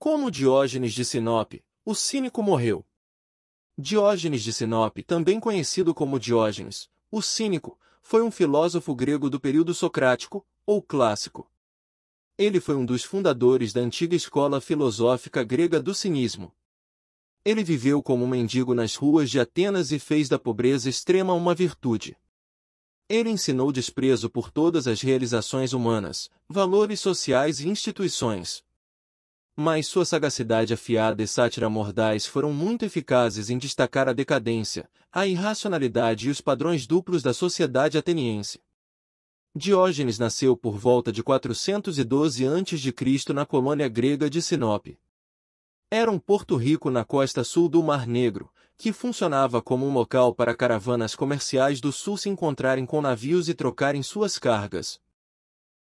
Como Diógenes de Sinope, o cínico morreu. Diógenes de Sinope, também conhecido como Diógenes, o cínico, foi um filósofo grego do período socrático, ou clássico. Ele foi um dos fundadores da antiga escola filosófica grega do cinismo. Ele viveu como um mendigo nas ruas de Atenas e fez da pobreza extrema uma virtude. Ele ensinou desprezo por todas as realizações humanas, valores sociais e instituições, mas sua sagacidade afiada e sátira mordaz foram muito eficazes em destacar a decadência, a irracionalidade e os padrões duplos da sociedade ateniense. Diógenes nasceu por volta de 412 a.C. na colônia grega de Sinope. Era um porto rico na costa sul do Mar Negro, que funcionava como um local para caravanas comerciais do sul se encontrarem com navios e trocarem suas cargas,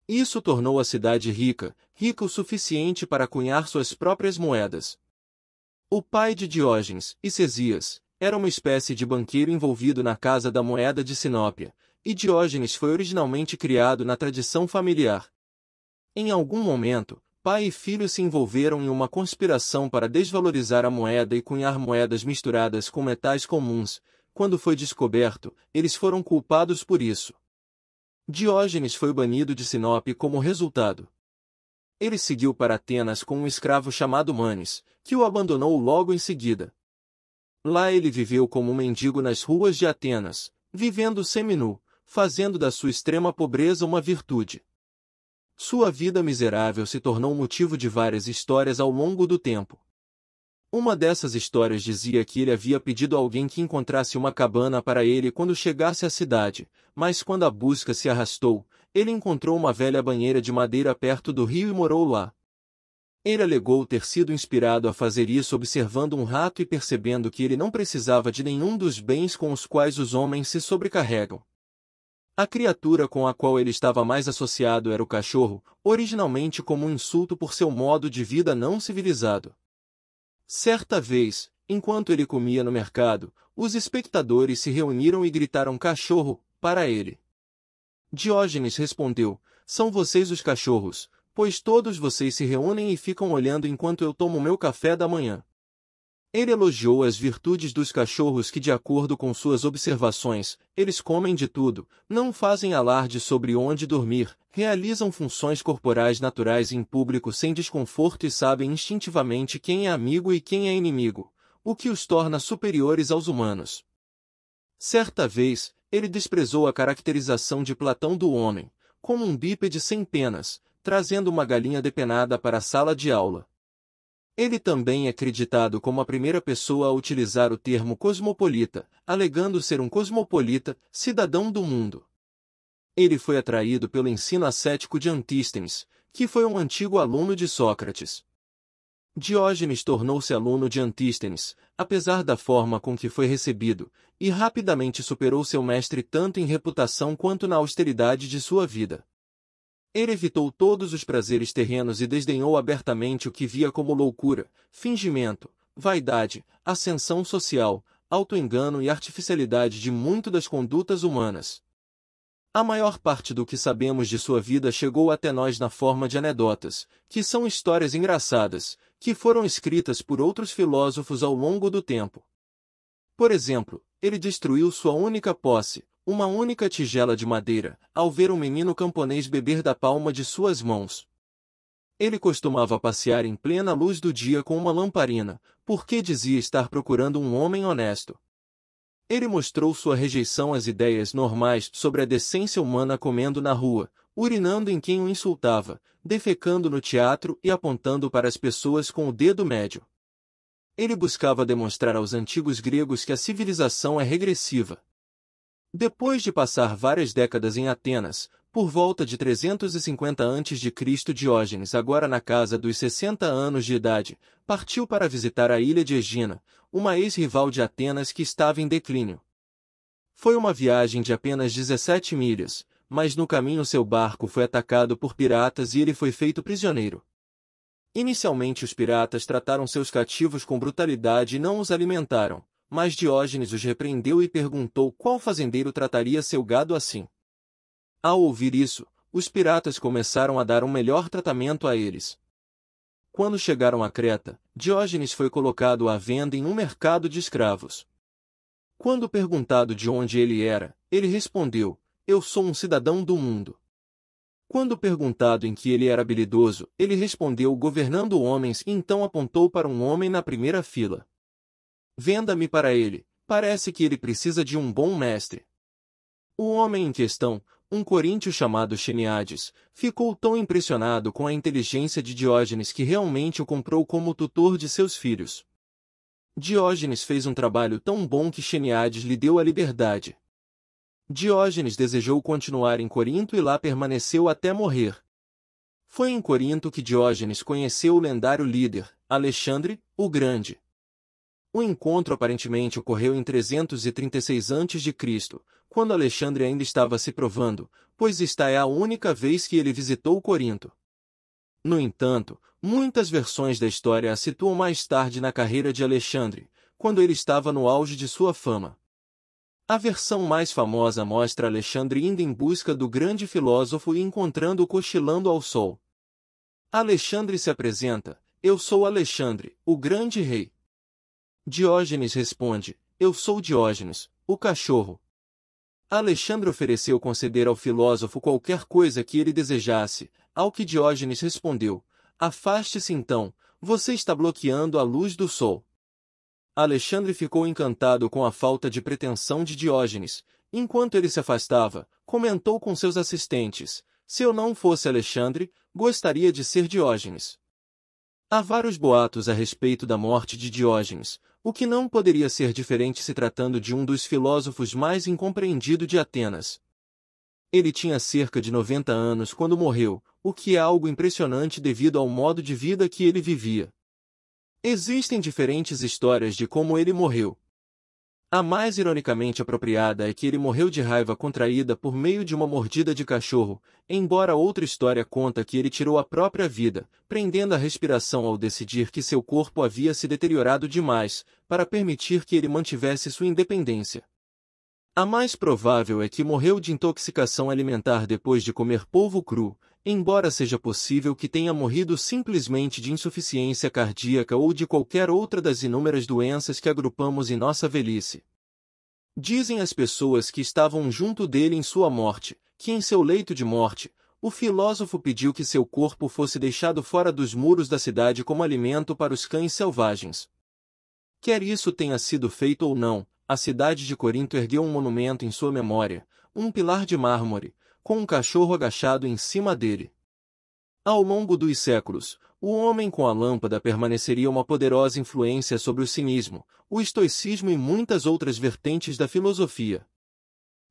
isso tornou a cidade rica, rica o suficiente para cunhar suas próprias moedas. O pai de Diógenes, Isesias, era uma espécie de banqueiro envolvido na Casa da Moeda de Sinópia, e Diógenes foi originalmente criado na tradição familiar. Em algum momento, pai e filho se envolveram em uma conspiração para desvalorizar a moeda e cunhar moedas misturadas com metais comuns. Quando foi descoberto, eles foram culpados por isso. Diógenes foi banido de Sinop como resultado. Ele seguiu para Atenas com um escravo chamado Manes, que o abandonou logo em seguida. Lá ele viveu como um mendigo nas ruas de Atenas, vivendo seminu, fazendo da sua extrema pobreza uma virtude. Sua vida miserável se tornou motivo de várias histórias ao longo do tempo. Uma dessas histórias dizia que ele havia pedido a alguém que encontrasse uma cabana para ele quando chegasse à cidade, mas quando a busca se arrastou, ele encontrou uma velha banheira de madeira perto do rio e morou lá. Ele alegou ter sido inspirado a fazer isso observando um rato e percebendo que ele não precisava de nenhum dos bens com os quais os homens se sobrecarregam. A criatura com a qual ele estava mais associado era o cachorro, originalmente como um insulto por seu modo de vida não civilizado. Certa vez, enquanto ele comia no mercado, os espectadores se reuniram e gritaram cachorro para ele. Diógenes respondeu: São vocês os cachorros, pois todos vocês se reúnem e ficam olhando enquanto eu tomo meu café da manhã. Ele elogiou as virtudes dos cachorros que, de acordo com suas observações, eles comem de tudo, não fazem alarde sobre onde dormir, realizam funções corporais naturais em público sem desconforto e sabem instintivamente quem é amigo e quem é inimigo, o que os torna superiores aos humanos. Certa vez, ele desprezou a caracterização de Platão do homem, como um bípede sem penas, trazendo uma galinha depenada para a sala de aula. Ele também é creditado como a primeira pessoa a utilizar o termo cosmopolita, alegando ser um cosmopolita, cidadão do mundo. Ele foi atraído pelo ensino ascético de Antístenes, que foi um antigo aluno de Sócrates. Diógenes tornou-se aluno de Antístenes, apesar da forma com que foi recebido, e rapidamente superou seu mestre tanto em reputação quanto na austeridade de sua vida. Ele evitou todos os prazeres terrenos e desdenhou abertamente o que via como loucura, fingimento, vaidade, ascensão social, autoengano e artificialidade de muito das condutas humanas. A maior parte do que sabemos de sua vida chegou até nós na forma de anedotas, que são histórias engraçadas, que foram escritas por outros filósofos ao longo do tempo. Por exemplo, ele destruiu sua única posse, uma única tigela de madeira, ao ver um menino camponês beber da palma de suas mãos. Ele costumava passear em plena luz do dia com uma lamparina, porque dizia estar procurando um homem honesto. Ele mostrou sua rejeição às ideias normais sobre a decência humana comendo na rua, urinando em quem o insultava, defecando no teatro e apontando para as pessoas com o dedo médio. Ele buscava demonstrar aos antigos gregos que a civilização é regressiva. Depois de passar várias décadas em Atenas, por volta de 350 a.C. Diógenes, agora na casa dos 60 anos de idade, partiu para visitar a ilha de Egina, uma ex-rival de Atenas que estava em declínio. Foi uma viagem de apenas 17 milhas, mas no caminho seu barco foi atacado por piratas e ele foi feito prisioneiro. Inicialmente os piratas trataram seus cativos com brutalidade e não os alimentaram, mas Diógenes os repreendeu e perguntou qual fazendeiro trataria seu gado assim. Ao ouvir isso, os piratas começaram a dar um melhor tratamento a eles. Quando chegaram a Creta, Diógenes foi colocado à venda em um mercado de escravos. Quando perguntado de onde ele era, ele respondeu: Eu sou um cidadão do mundo. Quando perguntado em que ele era habilidoso, ele respondeu governando homens e então apontou para um homem na primeira fila. Venda-me para ele. Parece que ele precisa de um bom mestre. O homem em questão, um coríntio chamado Xeniades, ficou tão impressionado com a inteligência de Diógenes que realmente o comprou como tutor de seus filhos. Diógenes fez um trabalho tão bom que Xeniades lhe deu a liberdade. Diógenes desejou continuar em Corinto e lá permaneceu até morrer. Foi em Corinto que Diógenes conheceu o lendário líder, Alexandre, o Grande. O encontro aparentemente ocorreu em 336 a.C., quando Alexandre ainda estava se provando, pois esta é a única vez que ele visitou Corinto. No entanto, muitas versões da história a situam mais tarde na carreira de Alexandre, quando ele estava no auge de sua fama. A versão mais famosa mostra Alexandre indo em busca do grande filósofo e encontrando-o cochilando ao sol. Alexandre se apresenta: Eu sou Alexandre, o grande rei. Diógenes responde, eu sou Diógenes, o cachorro. Alexandre ofereceu conceder ao filósofo qualquer coisa que ele desejasse, ao que Diógenes respondeu, afaste-se então, você está bloqueando a luz do sol. Alexandre ficou encantado com a falta de pretensão de Diógenes, enquanto ele se afastava, comentou com seus assistentes, se eu não fosse Alexandre, gostaria de ser Diógenes. Há vários boatos a respeito da morte de Diógenes, o que não poderia ser diferente se tratando de um dos filósofos mais incompreendido de Atenas. Ele tinha cerca de 90 anos quando morreu, o que é algo impressionante devido ao modo de vida que ele vivia. Existem diferentes histórias de como ele morreu, a mais ironicamente apropriada é que ele morreu de raiva contraída por meio de uma mordida de cachorro, embora outra história conta que ele tirou a própria vida, prendendo a respiração ao decidir que seu corpo havia se deteriorado demais, para permitir que ele mantivesse sua independência. A mais provável é que morreu de intoxicação alimentar depois de comer polvo cru, embora seja possível que tenha morrido simplesmente de insuficiência cardíaca ou de qualquer outra das inúmeras doenças que agrupamos em nossa velhice. Dizem as pessoas que estavam junto dele em sua morte, que em seu leito de morte, o filósofo pediu que seu corpo fosse deixado fora dos muros da cidade como alimento para os cães selvagens. Quer isso tenha sido feito ou não, a cidade de Corinto ergueu um monumento em sua memória, um pilar de mármore, com um cachorro agachado em cima dele. Ao longo dos séculos, o homem com a lâmpada permaneceria uma poderosa influência sobre o cinismo, o estoicismo e muitas outras vertentes da filosofia.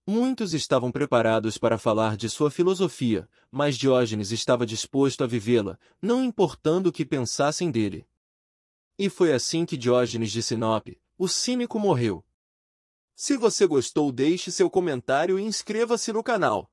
Muitos estavam preparados para falar de sua filosofia, mas Diógenes estava disposto a vivê-la, não importando o que pensassem dele. E foi assim que Diógenes de Sinope, o cínico, morreu. Se você gostou, deixe seu comentário e inscreva-se no canal.